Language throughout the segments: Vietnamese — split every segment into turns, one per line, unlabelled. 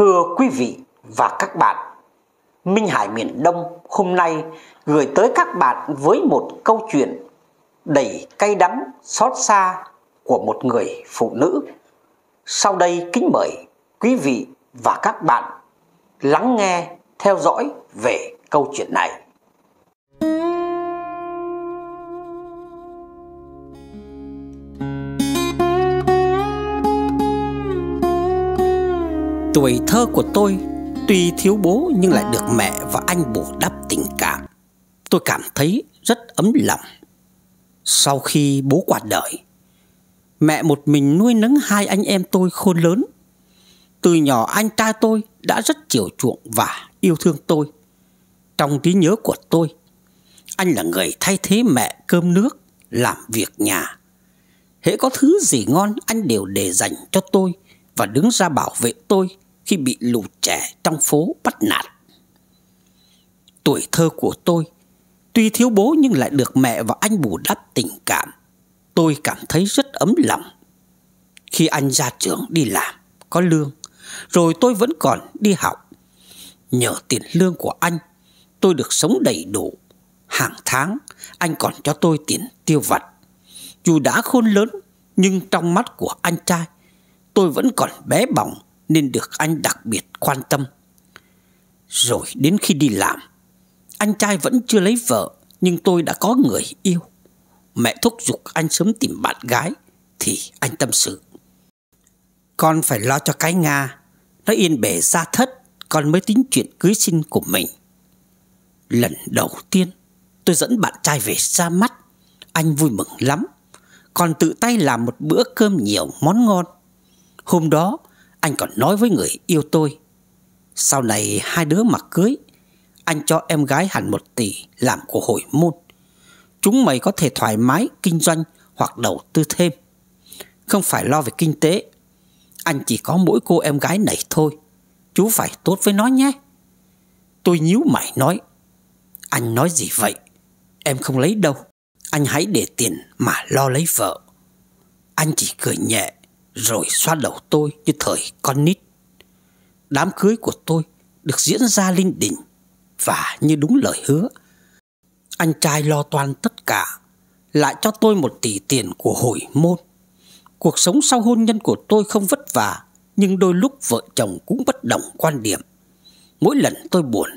Thưa quý vị và các bạn, Minh Hải miền Đông hôm nay gửi tới các bạn với một câu chuyện đầy cay đắng xót xa của một người phụ nữ. Sau đây kính mời quý vị và các bạn lắng nghe theo dõi về câu chuyện này. Tuổi thơ của tôi tuy thiếu bố nhưng lại được mẹ và anh bù đắp tình cảm. Tôi cảm thấy rất ấm lòng. Sau khi bố qua đời, mẹ một mình nuôi nấng hai anh em tôi khôn lớn. Từ nhỏ anh trai tôi đã rất chiều chuộng và yêu thương tôi. Trong trí nhớ của tôi, anh là người thay thế mẹ cơm nước, làm việc nhà. Hễ có thứ gì ngon anh đều để dành cho tôi và đứng ra bảo vệ tôi khi bị lũ trẻ trong phố bắt nạt. Tuổi thơ của tôi tuy thiếu bố nhưng lại được mẹ và anh bù đắp tình cảm. Tôi cảm thấy rất ấm lòng. Khi anh ra trường đi làm, có lương, rồi tôi vẫn còn đi học. Nhờ tiền lương của anh, tôi được sống đầy đủ. Hàng tháng, anh còn cho tôi tiền tiêu vặt. Dù đã khôn lớn, nhưng trong mắt của anh trai, tôi vẫn còn bé bỏng nên được anh đặc biệt quan tâm. Rồi đến khi đi làm, anh trai vẫn chưa lấy vợ nhưng tôi đã có người yêu. Mẹ thúc giục anh sớm tìm bạn gái thì anh tâm sự. Con phải lo cho cái Nga, nó yên bề ra thất, con mới tính chuyện cưới xin của mình. Lần đầu tiên tôi dẫn bạn trai về ra mắt, anh vui mừng lắm. Còn tự tay làm một bữa cơm nhiều món ngon. Hôm đó anh còn nói với người yêu tôi Sau này hai đứa mặc cưới Anh cho em gái hẳn một tỷ Làm của hội môn Chúng mày có thể thoải mái kinh doanh Hoặc đầu tư thêm Không phải lo về kinh tế Anh chỉ có mỗi cô em gái này thôi Chú phải tốt với nó nhé Tôi nhíu mày nói Anh nói gì vậy Em không lấy đâu Anh hãy để tiền mà lo lấy vợ Anh chỉ cười nhẹ rồi xoa đầu tôi như thời con nít. Đám cưới của tôi được diễn ra linh đình và như đúng lời hứa. Anh trai lo toan tất cả, lại cho tôi một tỷ tiền của hồi môn. Cuộc sống sau hôn nhân của tôi không vất vả, nhưng đôi lúc vợ chồng cũng bất đồng quan điểm. Mỗi lần tôi buồn,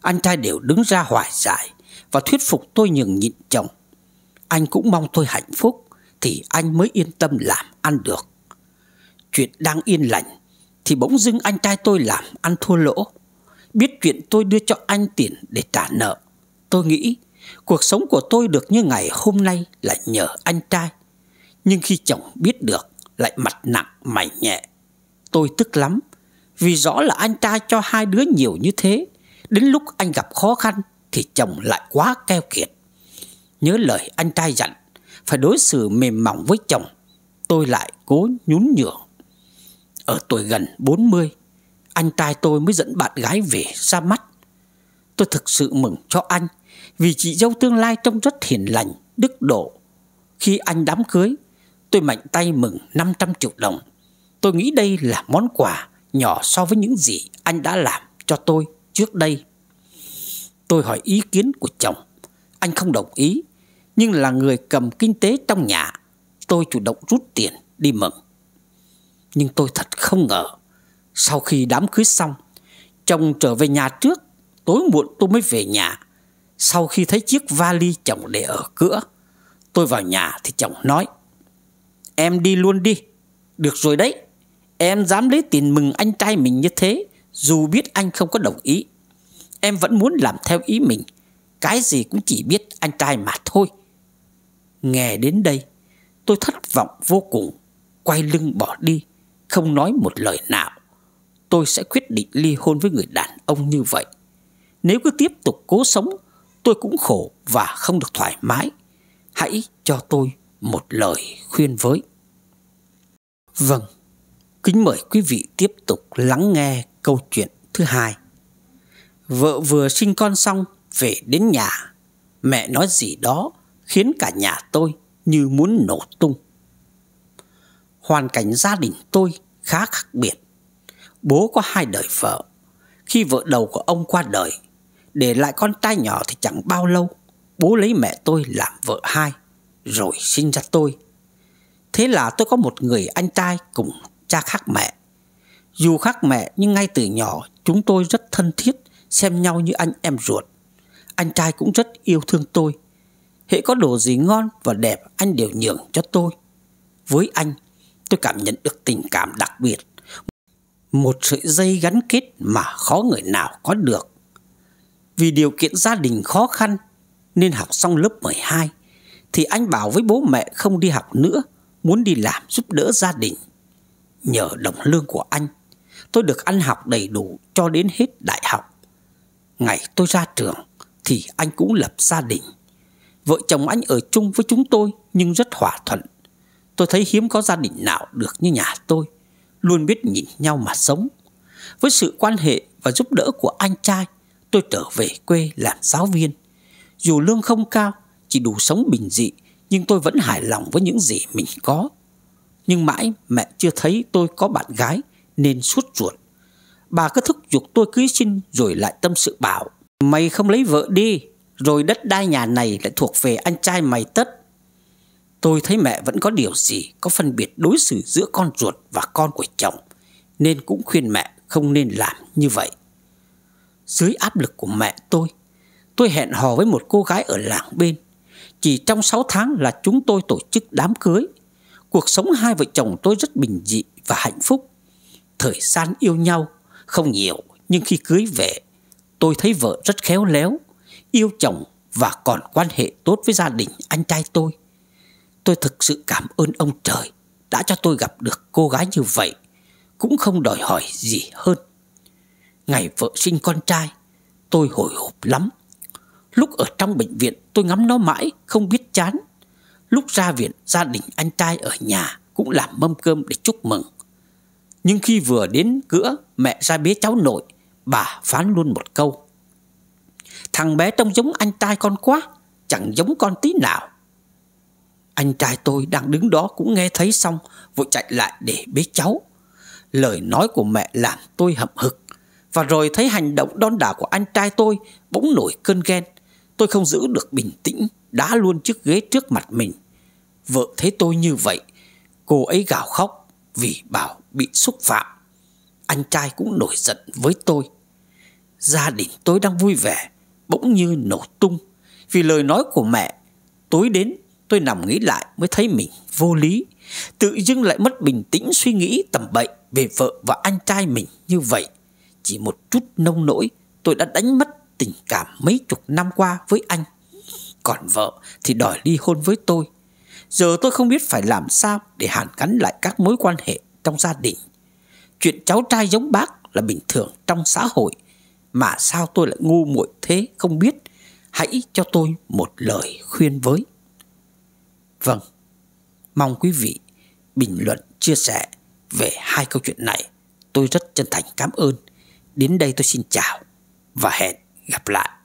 anh trai đều đứng ra hòa giải và thuyết phục tôi nhường nhịn chồng. Anh cũng mong tôi hạnh phúc thì anh mới yên tâm làm ăn được. Chuyện đang yên lành Thì bỗng dưng anh trai tôi làm ăn thua lỗ Biết chuyện tôi đưa cho anh tiền để trả nợ Tôi nghĩ cuộc sống của tôi được như ngày hôm nay là nhờ anh trai Nhưng khi chồng biết được lại mặt nặng mày nhẹ Tôi tức lắm Vì rõ là anh trai cho hai đứa nhiều như thế Đến lúc anh gặp khó khăn thì chồng lại quá keo kiệt Nhớ lời anh trai dặn Phải đối xử mềm mỏng với chồng Tôi lại cố nhún nhường ở tuổi gần 40 Anh trai tôi mới dẫn bạn gái về ra mắt Tôi thực sự mừng cho anh Vì chị dâu tương lai trông rất hiền lành, đức độ Khi anh đám cưới Tôi mạnh tay mừng 500 triệu đồng Tôi nghĩ đây là món quà nhỏ so với những gì anh đã làm cho tôi trước đây Tôi hỏi ý kiến của chồng Anh không đồng ý Nhưng là người cầm kinh tế trong nhà Tôi chủ động rút tiền đi mừng nhưng tôi thật không ngờ Sau khi đám cưới xong Chồng trở về nhà trước Tối muộn tôi mới về nhà Sau khi thấy chiếc vali chồng để ở cửa Tôi vào nhà thì chồng nói Em đi luôn đi Được rồi đấy Em dám lấy tiền mừng anh trai mình như thế Dù biết anh không có đồng ý Em vẫn muốn làm theo ý mình Cái gì cũng chỉ biết anh trai mà thôi Nghe đến đây Tôi thất vọng vô cùng Quay lưng bỏ đi không nói một lời nào Tôi sẽ quyết định ly hôn với người đàn ông như vậy Nếu cứ tiếp tục cố sống Tôi cũng khổ và không được thoải mái Hãy cho tôi một lời khuyên với Vâng Kính mời quý vị tiếp tục lắng nghe câu chuyện thứ hai Vợ vừa sinh con xong Về đến nhà Mẹ nói gì đó Khiến cả nhà tôi như muốn nổ tung Hoàn cảnh gia đình tôi khá khác biệt. Bố có hai đời vợ. Khi vợ đầu của ông qua đời, để lại con trai nhỏ thì chẳng bao lâu, bố lấy mẹ tôi làm vợ hai, rồi sinh ra tôi. Thế là tôi có một người anh trai cùng cha khác mẹ. Dù khác mẹ nhưng ngay từ nhỏ chúng tôi rất thân thiết, xem nhau như anh em ruột. Anh trai cũng rất yêu thương tôi. Hệ có đồ gì ngon và đẹp anh đều nhường cho tôi. Với anh, tôi cảm nhận được tình cảm đặc biệt. Một sợi dây gắn kết mà khó người nào có được. Vì điều kiện gia đình khó khăn nên học xong lớp 12 thì anh bảo với bố mẹ không đi học nữa, muốn đi làm giúp đỡ gia đình. Nhờ đồng lương của anh, tôi được ăn học đầy đủ cho đến hết đại học. Ngày tôi ra trường thì anh cũng lập gia đình. Vợ chồng anh ở chung với chúng tôi nhưng rất hòa thuận Tôi thấy hiếm có gia đình nào được như nhà tôi Luôn biết nhìn nhau mà sống Với sự quan hệ và giúp đỡ của anh trai Tôi trở về quê làm giáo viên Dù lương không cao Chỉ đủ sống bình dị Nhưng tôi vẫn hài lòng với những gì mình có Nhưng mãi mẹ chưa thấy tôi có bạn gái Nên suốt ruột Bà cứ thúc giục tôi cưới xin Rồi lại tâm sự bảo Mày không lấy vợ đi Rồi đất đai nhà này lại thuộc về anh trai mày tất Tôi thấy mẹ vẫn có điều gì có phân biệt đối xử giữa con ruột và con của chồng, nên cũng khuyên mẹ không nên làm như vậy. Dưới áp lực của mẹ tôi, tôi hẹn hò với một cô gái ở làng bên. Chỉ trong 6 tháng là chúng tôi tổ chức đám cưới. Cuộc sống hai vợ chồng tôi rất bình dị và hạnh phúc. Thời gian yêu nhau không nhiều, nhưng khi cưới về, tôi thấy vợ rất khéo léo, yêu chồng và còn quan hệ tốt với gia đình anh trai tôi. Tôi thực sự cảm ơn ông trời Đã cho tôi gặp được cô gái như vậy Cũng không đòi hỏi gì hơn Ngày vợ sinh con trai Tôi hồi hộp lắm Lúc ở trong bệnh viện tôi ngắm nó mãi Không biết chán Lúc ra viện gia đình anh trai ở nhà Cũng làm mâm cơm để chúc mừng Nhưng khi vừa đến cửa Mẹ ra bế cháu nội Bà phán luôn một câu Thằng bé trông giống anh trai con quá Chẳng giống con tí nào anh trai tôi đang đứng đó cũng nghe thấy xong Vội chạy lại để bế cháu Lời nói của mẹ làm tôi hậm hực Và rồi thấy hành động đon đả của anh trai tôi Bỗng nổi cơn ghen Tôi không giữ được bình tĩnh Đá luôn chiếc ghế trước mặt mình Vợ thấy tôi như vậy Cô ấy gào khóc Vì bảo bị xúc phạm Anh trai cũng nổi giận với tôi Gia đình tôi đang vui vẻ Bỗng như nổ tung Vì lời nói của mẹ Tối đến Tôi nằm nghĩ lại mới thấy mình vô lý Tự dưng lại mất bình tĩnh suy nghĩ tầm bậy Về vợ và anh trai mình như vậy Chỉ một chút nông nỗi Tôi đã đánh mất tình cảm mấy chục năm qua với anh Còn vợ thì đòi ly hôn với tôi Giờ tôi không biết phải làm sao Để hàn gắn lại các mối quan hệ trong gia đình Chuyện cháu trai giống bác là bình thường trong xã hội Mà sao tôi lại ngu muội thế không biết Hãy cho tôi một lời khuyên với Vâng, mong quý vị bình luận, chia sẻ về hai câu chuyện này. Tôi rất chân thành cảm ơn. Đến đây tôi xin chào và hẹn gặp lại.